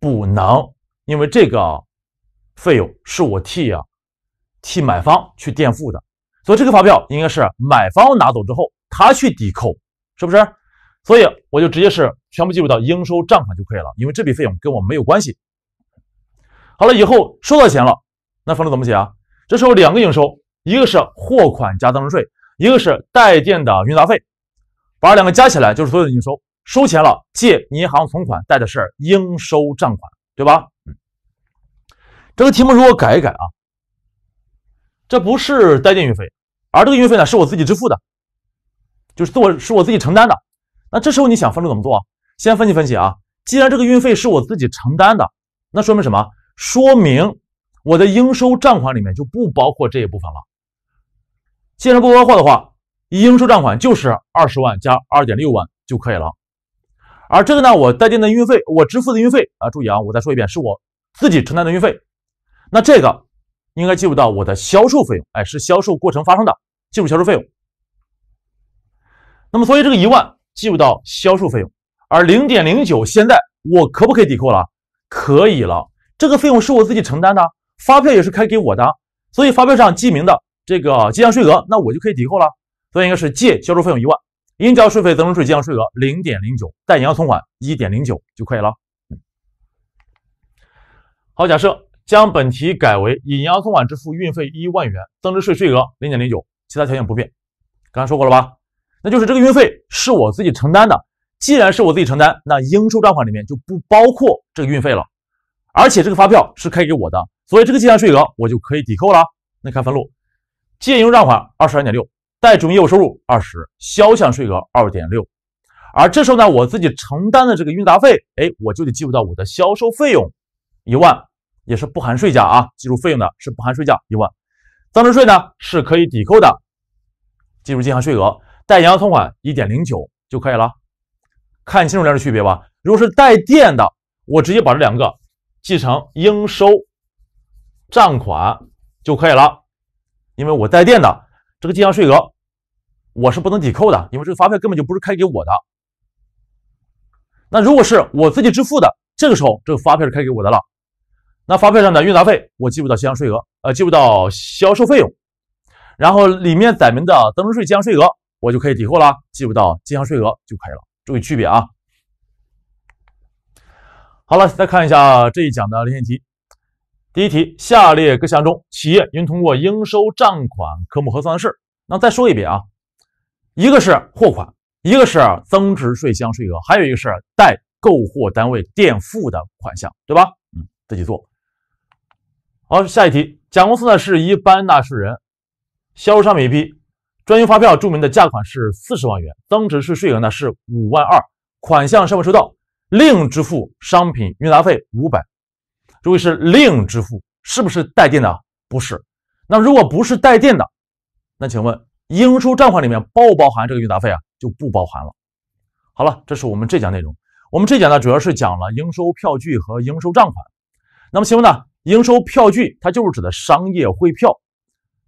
不能，因为这个费用是我替啊，替买方去垫付的，所以这个发票应该是买方拿走之后，他去抵扣，是不是？所以我就直接是全部记入到应收账款就可以了，因为这笔费用跟我没有关系。好了，以后收到钱了，那分录怎么写啊？这时候两个应收，一个是货款加增值税，一个是代垫的运杂费，把这两个加起来就是所有的应收。收钱了，借银行存款，贷的是应收账款，对吧？这个题目如果改一改啊，这不是代垫运费，而这个运费呢是我自己支付的，就是自我是我自己承担的。那这时候你想分录怎么做？先分析分析啊，既然这个运费是我自己承担的，那说明什么？说明我的应收账款里面就不包括这一部分了。既然不包括的话，应收账款就是二十万加二点六万就可以了。而这个呢，我代垫的运费，我支付的运费啊，注意啊，我再说一遍，是我自己承担的运费，那这个应该计入到我的销售费用，哎，是销售过程发生的，计入销售费用。那么，所以这个一万计入到销售费用，而零点零九现在我可不可以抵扣了？可以了，这个费用是我自己承担的，发票也是开给我的，所以发票上记明的这个进项税额，那我就可以抵扣了。所以应该是借销售费用一万。应交税费增值税进项税额零点零九，代银行存款一点零九就可以了。好，假设将本题改为以银行存款支付运费一万元，增值税税额零点零九，其他条件不变。刚才说过了吧？那就是这个运费是我自己承担的，既然是我自己承担，那应收账款里面就不包括这个运费了。而且这个发票是开给我的，所以这个计算税额我就可以抵扣了。那看分录，借应收账款二十二点六。代主营业务收入二十，销项税额二点六，而这时候呢，我自己承担的这个运杂费，哎，我就得记入到我的销售费用一万，也是不含税价啊，记入费用的是不含税价一万，增值税呢是可以抵扣的，计入进项税额，带银行存款一点零九就可以了，看清楚两者区别吧。如果是带电的，我直接把这两个记成应收账款就可以了，因为我带电的。这个进项税额我是不能抵扣的，因为这个发票根本就不是开给我的。那如果是我自己支付的，这个时候这个发票是开给我的了，那发票上的运杂费我记不到进项税额，呃，记不到销售费用，然后里面载明的增值税进项税额我就可以抵扣了，记不到进项税额就可以了。注意区别啊！好了，再看一下这一讲的练习题。第一题，下列各项中，企业应通过应收账款科目核算的是？那再说一遍啊，一个是货款，一个是增值税销税额，还有一个是代购货单位垫付的款项，对吧？嗯，自己做。好，下一题，甲公司呢是一般纳税人，销售商品 B，专用发票注明的价款是四十万元，增值税税额呢是五万二，款项尚未收到，另支付商品运杂费五百。注意是另支付，是不是带电的？不是。那如果不是带电的，那请问应收账款里面包不包含这个运杂费啊？就不包含了。好了，这是我们这讲内容。我们这讲呢主要是讲了应收票据和应收账款。那么请问呢，应收票据它就是指的商业汇票。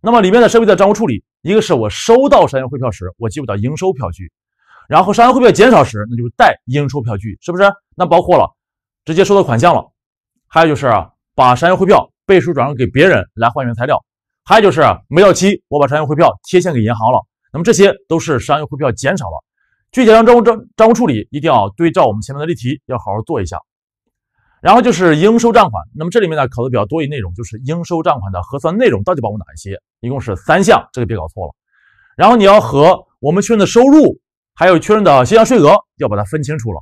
那么里面的设备的账务处理，一个是我收到商业汇票时，我记录到应收票据；然后商业汇票减少时，那就是贷应收票据，是不是？那包括了直接收到款项了。还有就是把商业汇票背书转让给别人来换原材料，还有就是没到期我把商业汇票贴现给银行了。那么这些都是商业汇票减少了。具体让账务账账务处理一定要对照我们前面的例题要好好做一下。然后就是应收账款，那么这里面呢考的比较多一内容就是应收账款的核算内容到底包括哪一些？一共是三项，这个别搞错了。然后你要和我们确认的收入还有确认的销项税额要把它分清楚了，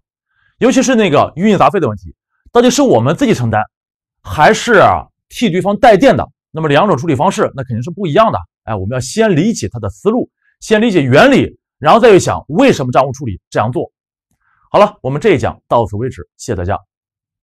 尤其是那个运运杂费的问题。到底是我们自己承担，还是替对方代垫的？那么两种处理方式，那肯定是不一样的。哎，我们要先理解他的思路，先理解原理，然后再去想为什么账务处理这样做。好了，我们这一讲到此为止，谢谢大家。